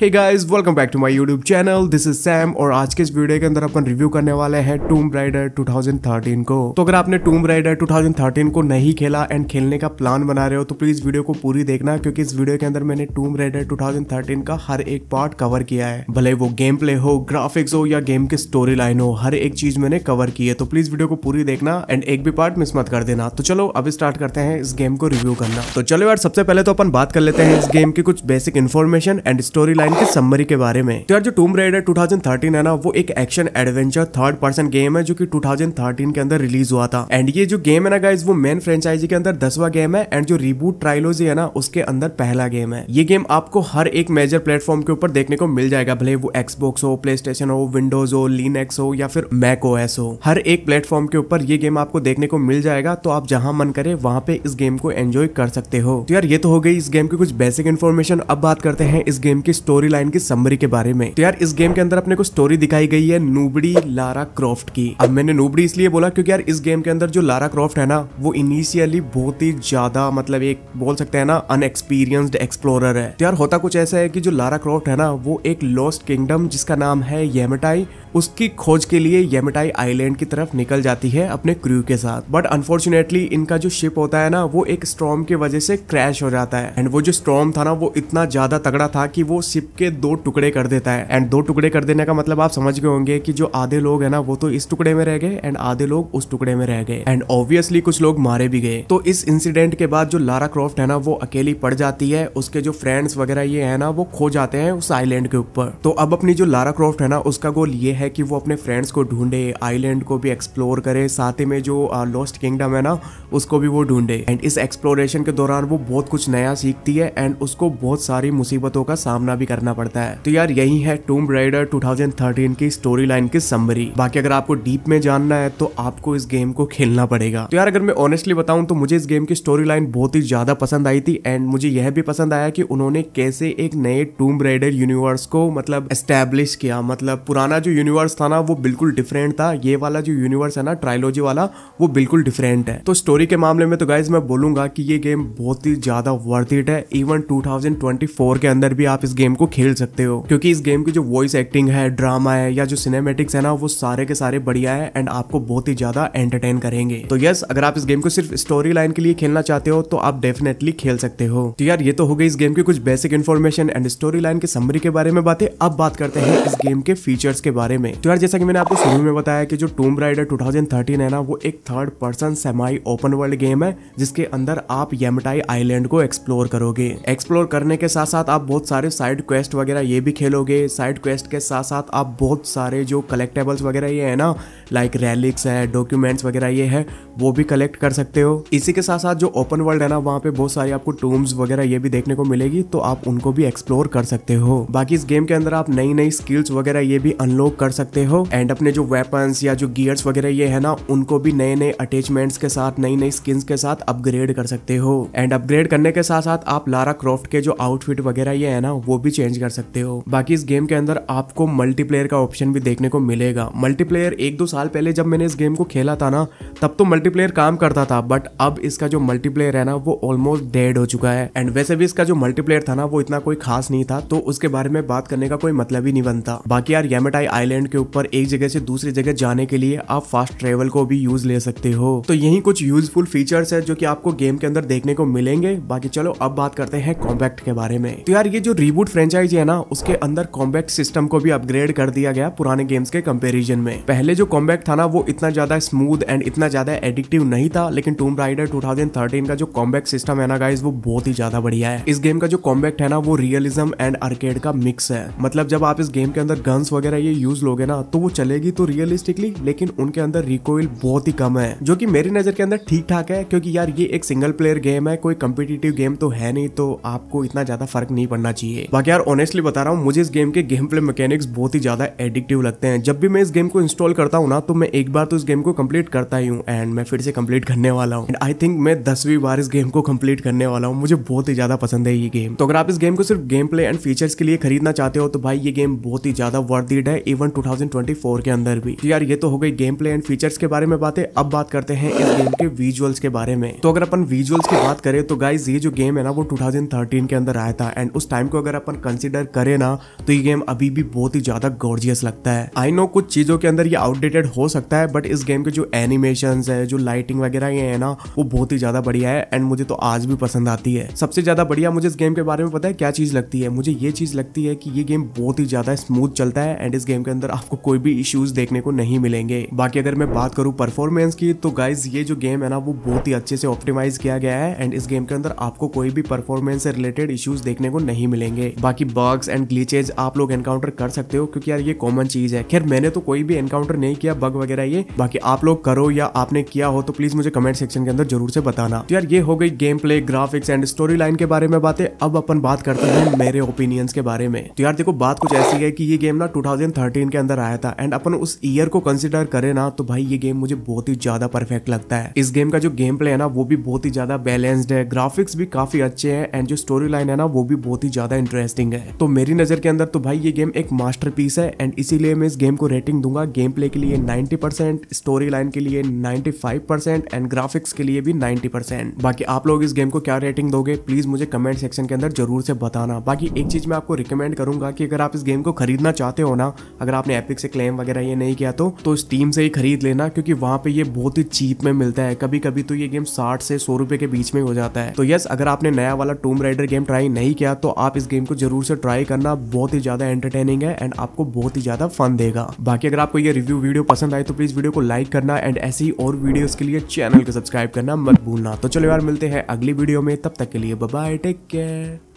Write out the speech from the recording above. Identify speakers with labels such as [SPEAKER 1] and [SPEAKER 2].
[SPEAKER 1] hey guys welcome back to my YouTube channel this is Sam और आज के इस वीडियो के अंदर अपन रिव्यू करने वाले हैं टूम राइडर 2013 को तो अगर आपने टूम राइडर 2013 को नहीं खेला एंड खेलने का प्लान बना रहे हो तो प्लीज वीडियो को पूरी देखना क्योंकि इस वीडियो के अंदर मैंने टूम राइडर टू का हर एक पार्ट कवर किया है भले वो गेम प्ले हो ग्राफिक्स हो या गेम की स्टोरी लाइन हो हर एक चीज मैंने कवर की है तो प्लीज वीडियो को पूरी देखना एंड एक भी पार्ट मिस मत कर देना तो चलो अब स्टार्ट करते हैं इस गेम को रिव्यू करना तो चलो यार सबसे पहले तो अपन बात कर लेते हैं इस गेम की कुछ basic information and story line plan के समरी के बारे में तो यार जो टूम रेडर 2013 है ना वो एक action adventure third person game है जो कि 2013 के अंदर रिलीज हुआ था एंड ये जो गेम है ना गाइज वो मेन फ्रेंचाइजी के अंदर दसवा गेम है एंड जो रिबूट ट्रायलोजी है ना उसके अंदर पहला गेम है ये गेम आपको हर एक मेजर प्लेटफॉर्म के ऊपर देखने को मिल जाएगा भले वो एक्सबॉक्स हो प्ले हो विंडोज हो लीन हो या फिर मैक ओ हो हर एक प्लेटफॉर्म के ऊपर ये गेम आपको देखने को मिल जाएगा तो आप जहां मन करे वहां पे इस गेम को एंजॉय कर सकते हो तो यार ये तो हो गई इस गेम की कुछ बेसिक इन्फॉर्मेशन अब बात करते हैं इस गेम की स्टोरी स्टोरी लाइन की समरी के बारे में तो यार इस गेम के अंदर अपने को स्टोरी दिखाई गई है नूबड़ी लारा क्रॉफ्ट की अब मैंने नूबड़ी इसलिए बोला क्योंकि यार इस गेम के अंदर जो लारा क्रॉफ्ट है ना वो इनिशियली बहुत ही ज्यादा मतलब एक बोल सकते हैं ना अनएक्सपीरियंस्ड एक्सप्लोरर है तो यार होता कुछ ऐसा है कि जो लारा क्रॉफ्ट है ना वो एक लॉस्ट किंगडम जिसका नाम है येमेटाई उसकी खोज के लिए येमेटाई आईलैंड की तरफ निकल जाती है अपने क्रू के साथ बट अनफॉर्चुनेटली इनका जो शिप होता है ना वो एक स्ट्रॉम की वजह से क्रैश हो जाता है एंड वो जो स्ट्रॉम था ना वो इतना ज्यादा तगड़ा था कि वो शिप के दो टुकड़े कर देता है एंड दो टुकड़े कर देने का मतलब आप समझ गए होंगे कि जो आधे लोग है ना वो तो इस टुकड़े में रह गए एंड आधे लोग उस टुकड़े में रह गए एंड ऑब्वियसली कुछ लोग मारे भी गए तो इस इंसिडेंट के बाद जो लारा क्रॉफ्ट है ना वो अकेली पड़ जाती है उसके जो फ्रेंड्स वगैरह ये है ना वो खो जाते हैं उस आईलैंड के ऊपर तो अब अपनी जो लारा क्रॉफ्ट है ना उसका गोल ये है कि वो अपने फ्रेंड्स को ढूंढे आईलैंड को भी एक्सप्लोर करे साथ ही में जो लॉस्ट किंगडम है ना उसको भी वो ढूंढे एंड इस एक्सप्लोरेशन के दौरान वो बहुत कुछ नया सीखती है एंड उसको बहुत सारी मुसीबतों का सामना भी कर करना पड़ता है तो यार यही है टूम राइडर 2013 की स्टोरी लाइन की समरी बाकी अगर आपको डीप में जानना है तो आपको इस गेम को खेलना पड़ेगा तो यार अगर मैं ऑनेस्टली बताऊं तो मुझे इस गेम की स्टोरी लाइन बहुत ही ज्यादा पसंद आई थी एंड मुझे यह भी पसंद आया कि उन्होंने कैसे एक नए टूम राइडर यूनिवर्स को मतलब एस्टेब्लिश किया मतलब पुराना जो यूनिवर्स था ना वो बिल्कुल डिफरेंट था ये वाला जो यूनिवर्स है ना ट्रायलॉजी वाला वो बिल्कुल डिफरेंट है तो स्टोरी के मामले में तो गाइज मैं बोलूंगा कि ये गेम बहुत ही ज्यादा वर्थ इट है इवन 2024 के अंदर भी आप इस गेम को खेल सकते हो क्योंकि इस गेम की जो वॉइस एक्टिंग है ड्रामा है या जो सिनेमेटिक्स है ना वो सारे के सारे बढ़िया है एंड आपको बहुत ही ज्यादा एंटरटेन करेंगे तो यस अगर आप इस गेम को सिर्फ स्टोरी लाइन के लिए खेलना चाहते हो तो आप डेफिनेटली खेल सकते हो तो यार ये तो हो गई इस गेम की कुछ basic information and story line के समरी के बारे में बातें अब बात करते हैं इस गेम के फीचर्स के बारे में तो यार जैसा कि मैंने आपको शुरू में बताया कि जो टूम राइडर 2013 है ना वो एक third person semi open world game है जिसके अंदर आप यमटाई आइलैंड को एक्सप्लोर करोगे एक्सप्लोर करने के साथ साथ आप बहुत सारे साइड क्वेस्ट वगैरह ये भी खेलोगे साइड क्वेस्ट के साथ साथ आप बहुत सारे जो कलेक्टेबल्स वगैरह ये है ना लाइक रैलिक्स है डॉक्यूमेंट्स वगैरह ये है वो भी कलेक्ट कर सकते हो इसी के साथ साथ जो ओपन वर्ल्ड है ना वहाँ पे बहुत सारी आपको टूम्स वगैरह ये भी देखने को मिलेगी तो आप उनको भी एक्सप्लोर कर सकते हो बाकी इस गेम के अंदर आप नई नई स्किल्स वगैरह ये भी अनलॉक कर सकते हो एंड अपने जो वेपन्स या जो गियर्स वगैरह ये है ना उनको भी नए नए अटैचमेंट्स के साथ नई नई स्किल्स के साथ अपग्रेड कर सकते हो एंड अपग्रेड करने के साथ साथ आप लारा क्रॉफ्ट के जो आउटफिट वगैरह ये है ना वो भी चेंज कर सकते हो बाकी इस गेम के अंदर आपको मल्टीप्लेयर का ऑप्शन भी देखने को मिलेगा मल्टीप्लेयर एक दो साल पहले जब मैंने इस गेम को खेला था ना तब तो मल्टीप्लेयर काम करता था बट अब इसका जो मल्टीप्लेयर है ना वो ऑलमोस्ट डेड हो चुका है एंड वैसे भी इसका जो मल्टीप्लेयर था ना वो इतना कोई खास नहीं था तो उसके बारे में बात करने का कोई मतलब ही नहीं बनता बाकी यार यमेटाई आईलैंड के ऊपर एक जगह से दूसरी जगह जाने के लिए आप फास्ट ट्रेवल को भी यूज ले सकते हो तो यही कुछ यूजफुल फीचर्स है जो की आपको गेम के अंदर देखने को मिलेंगे बाकी चलो अब बात करते हैं कॉम्पैक्ट के बारे में तो यार ये जो रिबूट फ्रेंच फ्रेंचाइजी है ना उसके अंदर कॉम्बैक्ट सिस्टम को भी अपग्रेड कर दिया गया पुराने गेम्स के कम्पेरिजन में पहले जो कॉम्बैक्ट था ना वो इतना ज्यादा स्मूथ एंड इतना ज्यादा एडिक्टिव नहीं था लेकिन टूम राइडर टू का जो कॉम्बैक्ट सिस्टम है ना गाइज वो बहुत ही ज्यादा बढ़िया है इस गेम का जो कॉम्बैक्ट है ना वो रियलिज्म एंड आर्केड का मिक्स है मतलब जब आप इस गेम के अंदर गन्स वगैरह ये यूज लोगे ना तो वो चलेगी तो रियलिस्टिकली लेकिन उनके अंदर रिकोइल बहुत ही कम है जो की मेरी नजर के अंदर ठीक ठाक है क्योंकि यार ये एक सिंगल प्लेयर गेम है कोई कम्पिटेटिव गेम तो है नहीं तो आपको इतना ज्यादा फर्क नहीं पड़ना चाहिए बाकी यार ऑनेस्टली बता रहा हूँ मुझे इस गेम के गेम प्ले मैकेनिक्स बहुत ही ज़्यादा एडिक्टिव लगते हैं जब भी मैं इस गेम को इंस्टॉल करता हूँ ना तो मैं एक बार तो इस गेम को कंप्लीट करता ही हूँ एंड मैं फिर से कंप्लीट करने वाला हूँ एंड आई थिंक मैं दसवीं बार इस गेम को कंप्लीट करने वाला हूँ मुझे बहुत ही ज़्यादा पसंद है ये गेम तो अगर आप इस गेम को सिर्फ गेम प्ले एंड फीचर्स के लिए खरीदना चाहते हो तो भाई ये गेम बहुत ही ज़्यादा वर्दीड है इवन टू के अंदर भी तो यार ये तो हो गई गेम प्ले एंड फीचर्स के बारे में बातें अब बात करते हैं इस गेम के विजुअल्स के बारे में तो अगर अपन विजुअल्स की बात करें तो गाइज ये जो गेम है ना वो टू के अंदर आया था एंड उस टाइम को अगर अपन कंसिडर करे ना तो ये गेम अभी भी बहुत ही ज्यादा गोर्जियस लगता है आई नो कुछ चीजों के अंदर ये आउटडेटेड हो सकता है बट इस गेम के जो एनिमेशन है जो लाइटिंग वगैरह ये है ना वो बहुत ही ज्यादा बढ़िया है एंड मुझे तो आज भी पसंद आती है सबसे ज्यादा बढ़िया मुझे इस गेम के बारे में पता है क्या चीज लगती है मुझे ये चीज लगती है कि ये गेम बहुत ही ज्यादा स्मूथ चलता है एंड इस गेम के अंदर आपको कोई भी इश्यूज देखने को नहीं मिलेंगे बाकी अगर मैं बात करूँ परफॉर्मेंस की तो गाइज ये जो गेम है ना वो बहुत ही अच्छे से ऑप्टिमाइज किया गया है एंड इस गेम के अंदर आपको कोई भी परफॉर्मेंस से रिलेटेड इश्यूज देखने को नहीं मिलेंगे बाकी बाकी बग्स एंड ग्लीचेज आप लोग एनकाउंटर कर सकते हो क्योंकि यार ये कॉमन चीज है खैर मैंने तो कोई भी एनकाउंटर नहीं किया बग वगैरह ये बाकी आप लोग करो या आपने किया हो तो प्लीज मुझे कमेंट सेक्शन के अंदर जरूर से बताना तो यार ये हो गई game play graphics and story line के बारे में बातें अब अपन बात करते हैं मेरे ओपिनियंस के बारे में तो यार देखो बात कुछ ऐसी है कि ये गेम ना 2013 के अंदर आया था एंड अपन उस ईयर को कंसिडर करें ना तो भाई ये गेम मुझे बहुत ही ज्यादा परफेक्ट लगता है इस गेम का जो गेम प्ले है ना वो भी बहुत ही ज्यादा बैलेंस्ड है ग्राफिक्स भी काफी अच्छे है एंड जो स्टोरी लाइन है ना वो भी बहुत ही ज्यादा इंटरेस्टिंग रेटिंग है तो मेरी नजर के अंदर तो भाई ये गेम एक मास्टर है एंड इसीलिए मैं इस गेम को रेटिंग दूंगा गेम प्ले के लिए नाइन्टी स्टोरी लाइन के लिए नाइन्टी एंड ग्राफिक्स के लिए भी नाइन्टी बाकी आप लोग इस गेम को क्या रेटिंग दोगे प्लीज मुझे कमेंट सेक्शन के अंदर जरूर से बताना बाकी एक चीज मैं आपको रिकमेंड करूंगा कि अगर आप इस गेम को खरीदना चाहते हो ना अगर आपने एपिक से क्लेम वगैरह ये नहीं किया तो तो स्टीम से ही खरीद लेना क्योंकि वहां पे ये बहुत ही चीप में मिलता है कभी कभी तो ये गेम साठ से सौ रुपए के बीच में हो जाता है तो यस अगर आपने नया वाला टूम राइडर गेम ट्राई नहीं किया तो आप इस गेम को जरूर ज़रूर से ट्राई करना बहुत ही ज़्यादा एंटरटेनिंग है एंड आपको बहुत ही ज़्यादा फन देगा बाकी अगर आपको ये रिव्यू वीडियो पसंद आए तो प्लीज़ वीडियो को लाइक करना एंड ऐसी ही और वीडियो के लिए चैनल को सब्सक्राइब करना मत भूलना तो चलो यार मिलते हैं अगली वीडियो में तब तक के लिए बाय टेक केयर